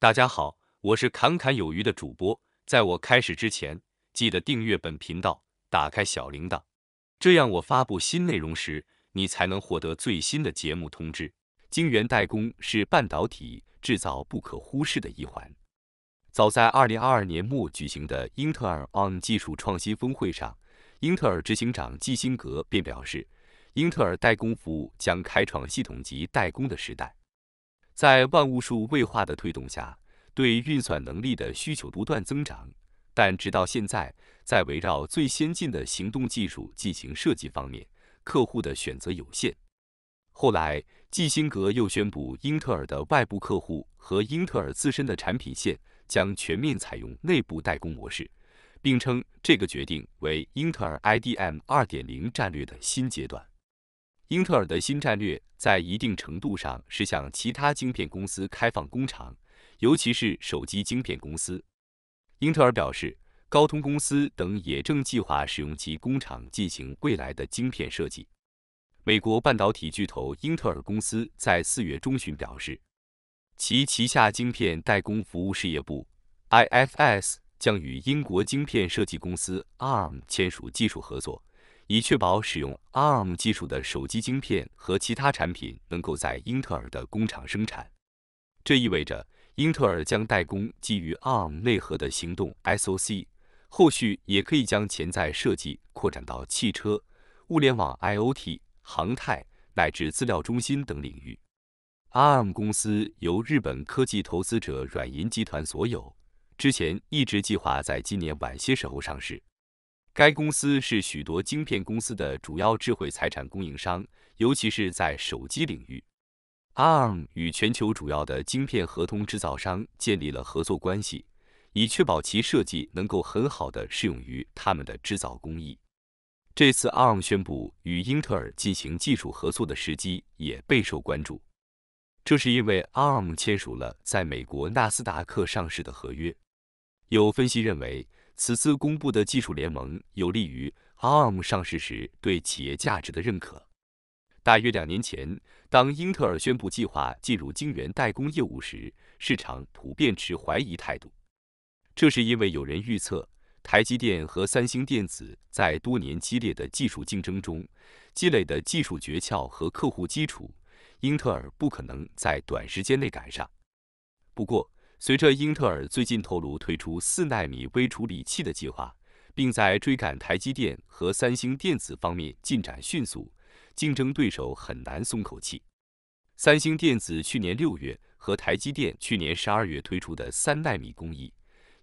大家好，我是侃侃有余的主播。在我开始之前，记得订阅本频道，打开小铃铛，这样我发布新内容时，你才能获得最新的节目通知。晶圆代工是半导体制造不可忽视的一环。早在二零二二年末举行的英特尔 On 技术创新峰会上，英特尔执行长基辛格便表示，英特尔代工服务将开创系统级代工的时代。在万物数位化的推动下，对运算能力的需求不断增长，但直到现在，在围绕最先进的行动技术进行设计方面，客户的选择有限。后来，基辛格又宣布，英特尔的外部客户和英特尔自身的产品线将全面采用内部代工模式，并称这个决定为英特尔 IDM 二点零战略的新阶段。英特尔的新战略。在一定程度上是向其他晶片公司开放工厂，尤其是手机晶片公司。英特尔表示，高通公司等也正计划使用其工厂进行未来的晶片设计。美国半导体巨头英特尔公司在四月中旬表示，其旗下晶片代工服务事业部 IFS 将与英国晶片设计公司 ARM 签署技术合作。以确保使用 ARM 技术的手机晶片和其他产品能够在英特尔的工厂生产。这意味着英特尔将代工基于 ARM 内核的行动 SoC，后续也可以将潜在设计扩展到汽车、物联网 IoT、航太乃至资料中心等领域。ARM 公司由日本科技投资者软银集团所有，之前一直计划在今年晚些时候上市。该公司是许多晶片公司的主要智慧财产供应商，尤其是在手机领域。ARM 与全球主要的晶片合同制造商建立了合作关系，以确保其设计能够很好的适用于他们的制造工艺。这次 ARM 宣布与英特尔进行技术合作的时机也备受关注，这是因为 ARM 签署了在美国纳斯达克上市的合约。有分析认为。此次公布的技术联盟有利于 ARM 上市时对企业价值的认可。大约两年前，当英特尔宣布计划进入晶圆代工业务时，市场普遍持怀疑态度。这是因为有人预测，台积电和三星电子在多年激烈的技术竞争中积累的技术诀窍和客户基础，英特尔不可能在短时间内赶上。不过，随着英特尔最近透露推出四纳米微处理器的计划，并在追赶台积电和三星电子方面进展迅速，竞争对手很难松口气。三星电子去年六月和台积电去年十二月推出的三纳米工艺，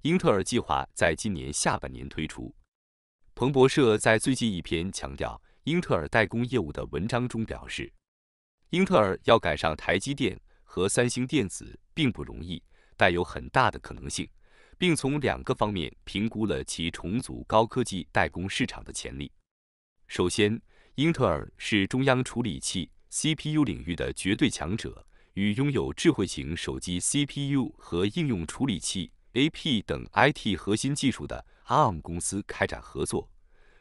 英特尔计划在今年下半年推出。彭博社在最近一篇强调英特尔代工业务的文章中表示，英特尔要赶上台积电和三星电子并不容易。带有很大的可能性，并从两个方面评估了其重组高科技代工市场的潜力。首先，英特尔是中央处理器 CPU 领域的绝对强者，与拥有智慧型手机 CPU 和应用处理器 AP 等 IT 核心技术的 ARM 公司开展合作。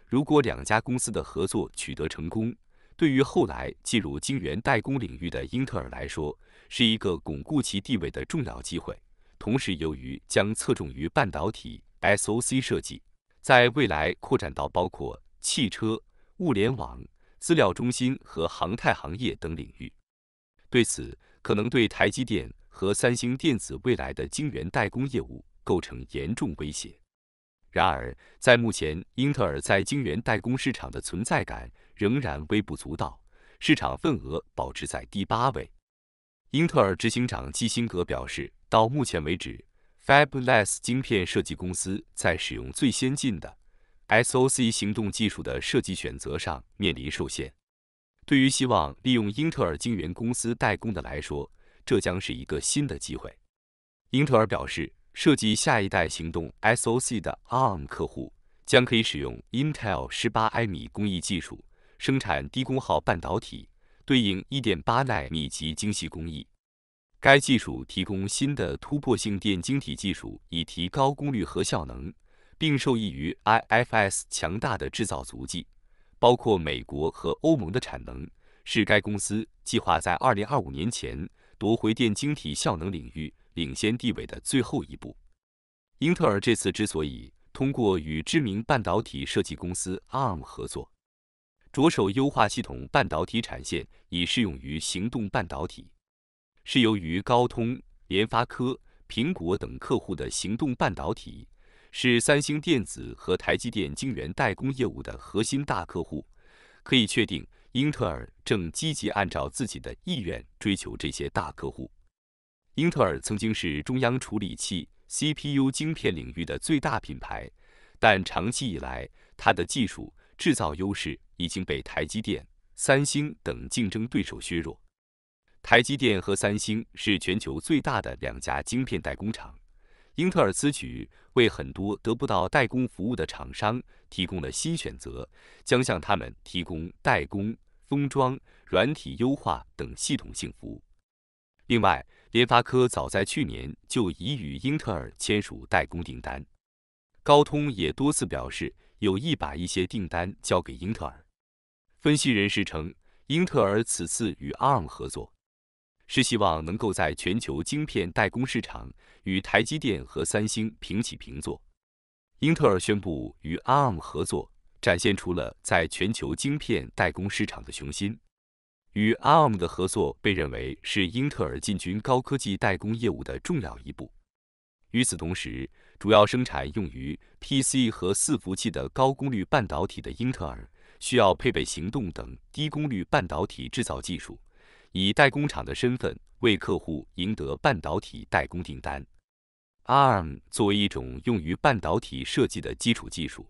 如果两家公司的合作取得成功，对于后来进入晶圆代工领域的英特尔来说，是一个巩固其地位的重要机会。同时，由于将侧重于半导体 S O C 设计，在未来扩展到包括汽车、物联网、资料中心和航太行业等领域。对此，可能对台积电和三星电子未来的晶圆代工业务构成严重威胁。然而，在目前，英特尔在晶圆代工市场的存在感仍然微不足道，市场份额保持在第八位。英特尔执行长基辛格表示。到目前为止，FabLess 晶片设计公司在使用最先进的 SOC 行动技术的设计选择上面临受限。对于希望利用英特尔晶圆公司代工的来说，这将是一个新的机会。英特尔表示，设计下一代行动 SOC 的 ARM 客户将可以使用 Intel 18埃米工艺技术生产低功耗半导体，对应1.8纳米级精细工艺。该技术提供新的突破性电晶体技术，以提高功率和效能，并受益于 IFS 强大的制造足迹，包括美国和欧盟的产能，是该公司计划在2025年前夺回电晶体效能领域领先地位的最后一步。英特尔这次之所以通过与知名半导体设计公司 ARM 合作，着手优化系统半导体产线，以适用于行动半导体。是由于高通、联发科、苹果等客户的行动半导体是三星电子和台积电晶圆代工业务的核心大客户，可以确定，英特尔正积极按照自己的意愿追求这些大客户。英特尔曾经是中央处理器 （CPU） 晶片领域的最大品牌，但长期以来，它的技术制造优势已经被台积电、三星等竞争对手削弱。台积电和三星是全球最大的两家晶片代工厂。英特尔此举为很多得不到代工服务的厂商提供了新选择，将向他们提供代工、封装、软体优化等系统性服务。另外，联发科早在去年就已与英特尔签署代工订单，高通也多次表示有意把一些订单交给英特尔。分析人士称，英特尔此次与 ARM 合作。是希望能够在全球晶片代工市场与台积电和三星平起平坐。英特尔宣布与 ARM 合作，展现出了在全球晶片代工市场的雄心。与 ARM 的合作被认为是英特尔进军高科技代工业务的重要一步。与此同时，主要生产用于 PC 和伺服器的高功率半导体的英特尔，需要配备行动等低功率半导体制造技术。以代工厂的身份为客户赢得半导体代工订单。ARM 作为一种用于半导体设计的基础技术，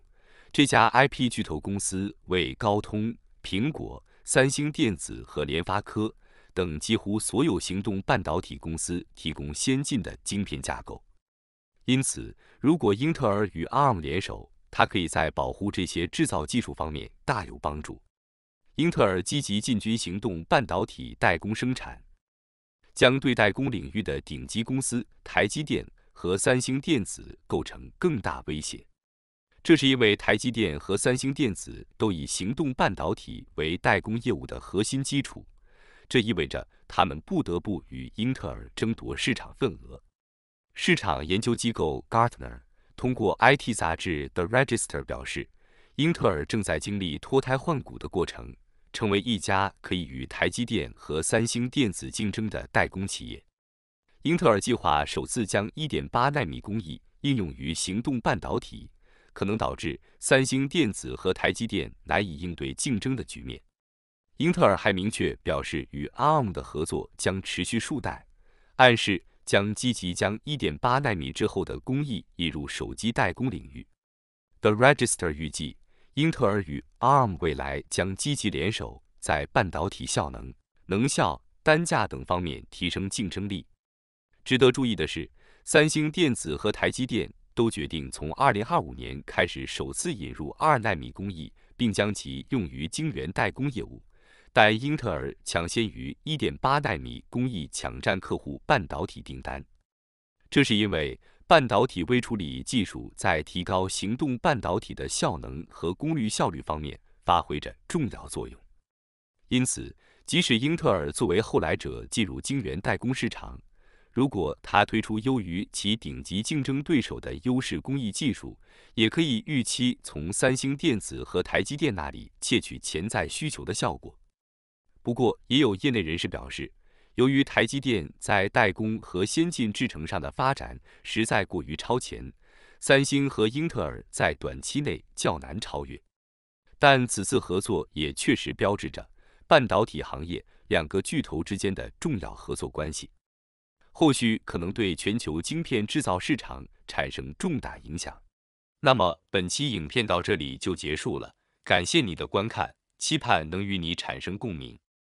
这家 IP 巨头公司为高通、苹果、三星电子和联发科等几乎所有行动半导体公司提供先进的晶片架构。因此，如果英特尔与 ARM 联手，它可以在保护这些制造技术方面大有帮助。英特尔积极进军行动半导体代工生产，将对代工领域的顶级公司台积电和三星电子构成更大威胁。这是因为台积电和三星电子都以行动半导体为代工业务的核心基础，这意味着他们不得不与英特尔争夺市场份额。市场研究机构 Gartner 通过 IT 杂志 The Register 表示，英特尔正在经历脱胎换骨的过程。成为一家可以与台积电和三星电子竞争的代工企业。英特尔计划首次将1.8纳米工艺应用于行动半导体，可能导致三星电子和台积电难以应对竞争的局面。英特尔还明确表示，与 ARM 的合作将持续数代，暗示将积极将1.8纳米之后的工艺引入手机代工领域。The Register 预计。英特尔与 ARM 未来将积极联手，在半导体效能、能效、单价等方面提升竞争力。值得注意的是，三星电子和台积电都决定从2025年开始首次引入二纳米工艺，并将其用于晶圆代工业务。但英特尔抢先于1.8纳米工艺抢占客户半导体订单，这是因为。半导体微处理技术在提高行动半导体的效能和功率效率方面发挥着重要作用。因此，即使英特尔作为后来者进入晶圆代工市场，如果它推出优于其顶级竞争对手的优势工艺技术，也可以预期从三星电子和台积电那里窃取潜在需求的效果。不过，也有业内人士表示。由于台积电在代工和先进制程上的发展实在过于超前，三星和英特尔在短期内较难超越。但此次合作也确实标志着半导体行业两个巨头之间的重要合作关系，后续可能对全球晶片制造市场产生重大影响。那么本期影片到这里就结束了，感谢你的观看，期盼能与你产生共鸣。